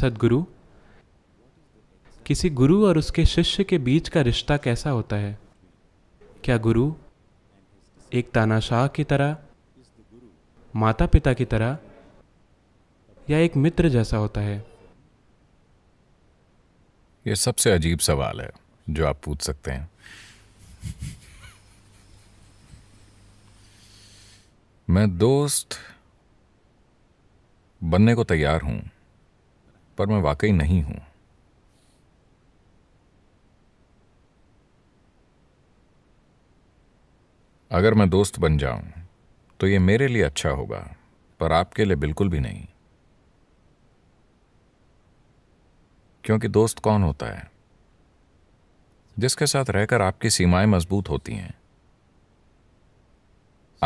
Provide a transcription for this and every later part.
सदगुरु किसी गुरु और उसके शिष्य के बीच का रिश्ता कैसा होता है क्या गुरु एक तानाशाह की तरह माता पिता की तरह या एक मित्र जैसा होता है यह सबसे अजीब सवाल है जो आप पूछ सकते हैं मैं दोस्त बनने को तैयार हूं पर मैं वाकई नहीं हूं अगर मैं दोस्त बन जाऊं तो यह मेरे लिए अच्छा होगा पर आपके लिए बिल्कुल भी नहीं क्योंकि दोस्त कौन होता है जिसके साथ रहकर आपकी सीमाएं मजबूत होती हैं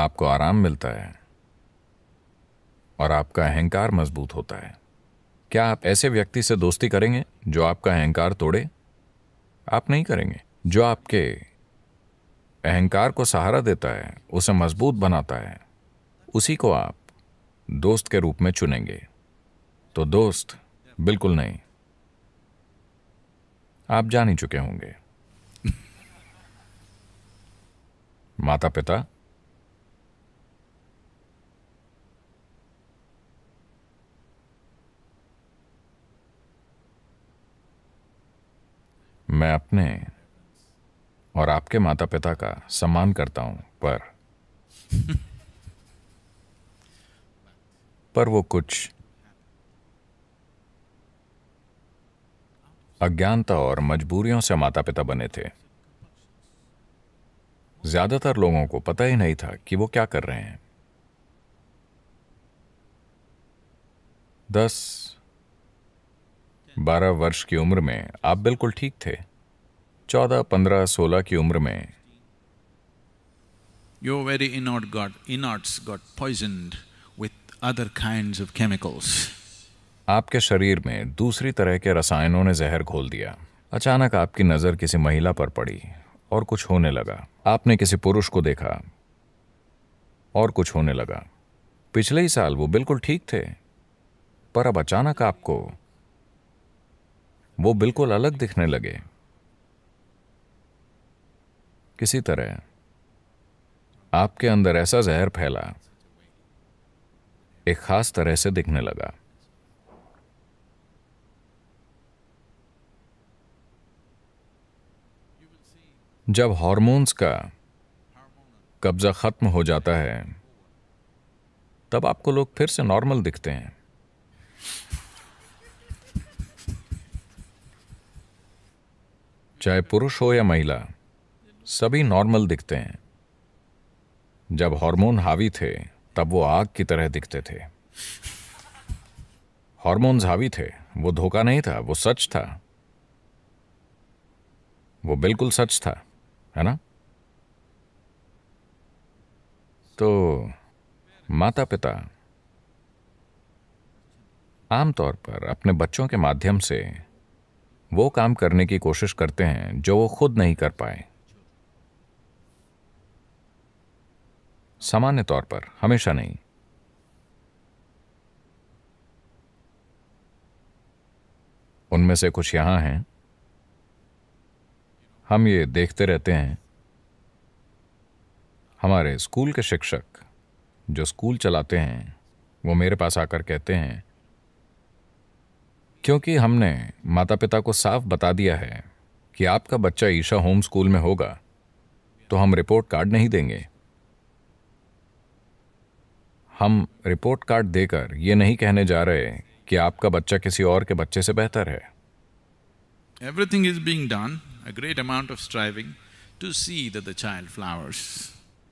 आपको आराम मिलता है और आपका अहंकार मजबूत होता है क्या आप ऐसे व्यक्ति से दोस्ती करेंगे जो आपका अहंकार तोड़े आप नहीं करेंगे जो आपके अहंकार को सहारा देता है उसे मजबूत बनाता है उसी को आप दोस्त के रूप में चुनेंगे तो दोस्त बिल्कुल नहीं आप जान ही चुके होंगे माता पिता मैं अपने और आपके माता पिता का सम्मान करता हूं पर पर वो कुछ अज्ञानता और मजबूरियों से माता पिता बने थे ज्यादातर लोगों को पता ही नहीं था कि वो क्या कर रहे हैं दस बारह वर्ष की उम्र में आप बिल्कुल ठीक थे चौदह पंद्रह सोलह की उम्र में your very inert got inerts got poison with other kind of chemicals आपके शरीर में दूसरी तरह के रसायनों ने जहर घोल दिया अचानक आपकी नजर किसी महिला पर पड़ी और कुछ होने लगा आपने किसी पुरुष को देखा और कुछ होने लगा पिछले ही साल वो बिल्कुल ठीक थे पर अब अचानक आपको वो बिल्कुल अलग दिखने लगे किसी तरह आपके अंदर ऐसा जहर फैला एक खास तरह से दिखने लगा जब हॉर्मोन्स का कब्जा खत्म हो जाता है तब आपको लोग फिर से नॉर्मल दिखते हैं चाहे पुरुष हो या महिला सभी नॉर्मल दिखते हैं जब हार्मोन हावी थे तब वो आग की तरह दिखते थे हार्मोन्स हावी थे वो धोखा नहीं था वो सच था वो बिल्कुल सच था है ना तो माता पिता आमतौर पर अपने बच्चों के माध्यम से वो काम करने की कोशिश करते हैं जो वो खुद नहीं कर पाए सामान्य तौर पर हमेशा नहीं उनमें से कुछ यहां हैं हम ये देखते रहते हैं हमारे स्कूल के शिक्षक जो स्कूल चलाते हैं वो मेरे पास आकर कहते हैं क्योंकि हमने माता पिता को साफ बता दिया है कि आपका बच्चा ईशा होम स्कूल में होगा तो हम रिपोर्ट कार्ड नहीं देंगे हम रिपोर्ट कार्ड देकर ये नहीं कहने जा रहे कि आपका बच्चा किसी और के बच्चे से बेहतर है everything is being done a great amount of striving to see that the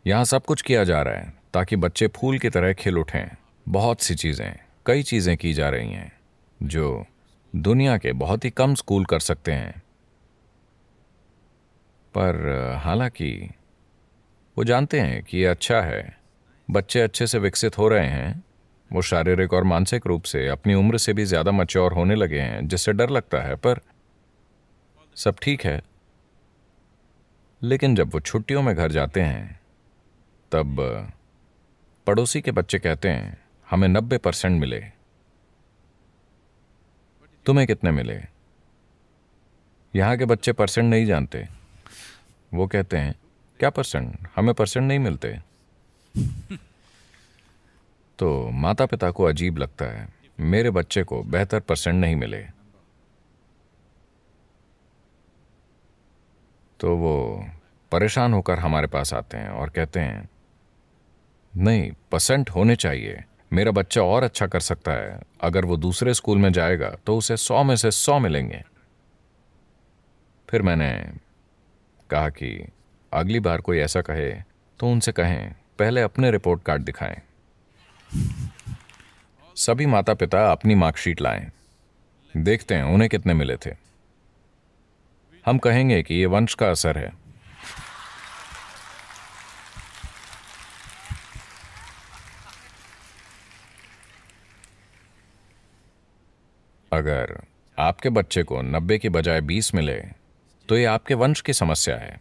यहाँ सब कुछ किया जा रहा है ताकि बच्चे फूल की तरह खिल उठें बहुत सी चीज़ें कई चीज़ें की जा रही हैं जो दुनिया के बहुत ही कम स्कूल कर सकते हैं पर हालांकि वो जानते हैं कि ये अच्छा है बच्चे अच्छे से विकसित हो रहे हैं वो शारीरिक और मानसिक रूप से अपनी उम्र से भी ज़्यादा मच्योर होने लगे हैं जिससे डर लगता है पर सब ठीक है लेकिन जब वो छुट्टियों में घर जाते हैं तब पड़ोसी के बच्चे कहते हैं हमें नब्बे परसेंट मिले तुम्हें कितने मिले यहाँ के बच्चे परसेंट नहीं जानते वो कहते हैं क्या परसेंट हमें परसेंट नहीं मिलते तो माता पिता को अजीब लगता है मेरे बच्चे को बेहतर परसेंट नहीं मिले तो वो परेशान होकर हमारे पास आते हैं और कहते हैं नहीं परसेंट होने चाहिए मेरा बच्चा और अच्छा कर सकता है अगर वो दूसरे स्कूल में जाएगा तो उसे सौ में से सौ मिलेंगे फिर मैंने कहा कि अगली बार कोई ऐसा कहे तो उनसे कहें पहले अपने रिपोर्ट कार्ड दिखाएं। सभी माता पिता अपनी मार्कशीट लाएं। देखते हैं उन्हें कितने मिले थे हम कहेंगे कि ये वंश का असर है अगर आपके बच्चे को 90 के बजाय 20 मिले तो ये आपके वंश की समस्या है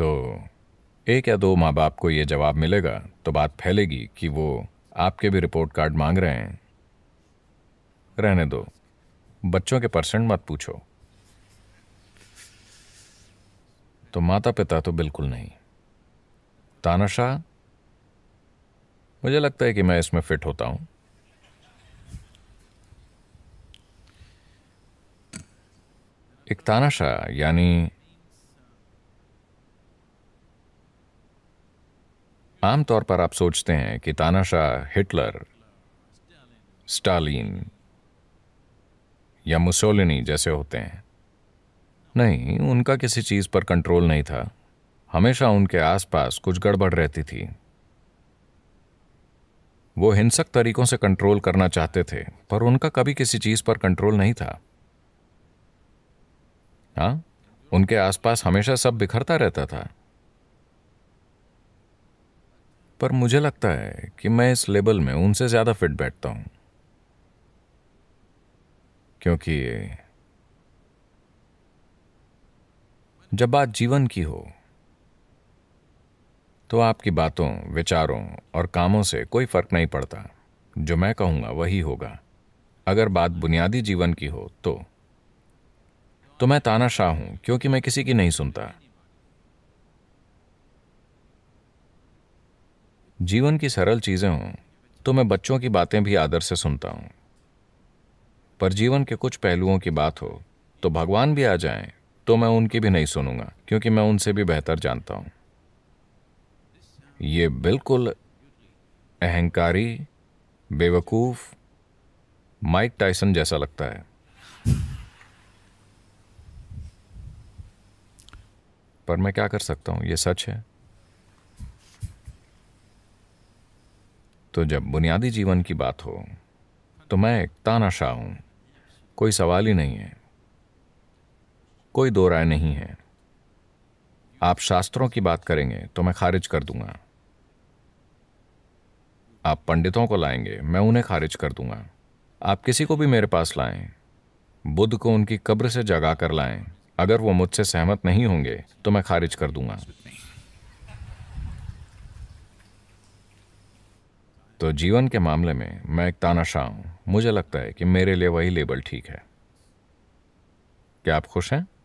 तो एक या दो माँ बाप को ये जवाब मिलेगा तो बात फैलेगी कि वो आपके भी रिपोर्ट कार्ड मांग रहे हैं रहने दो बच्चों के परसेंट मत पूछो तो माता पिता तो बिल्कुल नहीं तानाशाह मुझे लगता है कि मैं इसमें फिट होता हूं एक तानाशाह यानी आमतौर पर आप सोचते हैं कि तानाशाह हिटलर स्टालिन या मुसोलिनी जैसे होते हैं नहीं उनका किसी चीज़ पर कंट्रोल नहीं था हमेशा उनके आसपास कुछ गड़बड़ रहती थी वो हिंसक तरीकों से कंट्रोल करना चाहते थे पर उनका कभी किसी चीज़ पर कंट्रोल नहीं था हाँ उनके आसपास हमेशा सब बिखरता रहता था पर मुझे लगता है कि मैं इस लेबल में उनसे ज़्यादा फिट बैठता हूं क्योंकि जब बात जीवन की हो तो आपकी बातों विचारों और कामों से कोई फर्क नहीं पड़ता जो मैं कहूंगा वही होगा अगर बात बुनियादी जीवन की हो तो तो मैं तानाशाह हूं क्योंकि मैं किसी की नहीं सुनता जीवन की सरल चीज़ें हों तो मैं बच्चों की बातें भी आदर से सुनता हूँ पर जीवन के कुछ पहलुओं की बात हो तो भगवान भी आ जाएं तो मैं उनकी भी नहीं सुनूंगा क्योंकि मैं उनसे भी बेहतर जानता हूँ ये बिल्कुल अहंकारी बेवकूफ़ माइक टाइसन जैसा लगता है पर मैं क्या कर सकता हूँ ये सच है तो जब बुनियादी जीवन की बात हो तो मैं एक तानाशाह हूं कोई सवाल ही नहीं है कोई दो राय नहीं है आप शास्त्रों की बात करेंगे तो मैं खारिज कर दूंगा आप पंडितों को लाएंगे मैं उन्हें खारिज कर दूंगा आप किसी को भी मेरे पास लाएं बुद्ध को उनकी कब्र से जगा कर लाएं अगर वो मुझसे सहमत नहीं होंगे तो मैं खारिज कर दूंगा तो जीवन के मामले में मैं एक तानाशाह हूं मुझे लगता है कि मेरे लिए वही लेबल ठीक है क्या आप खुश हैं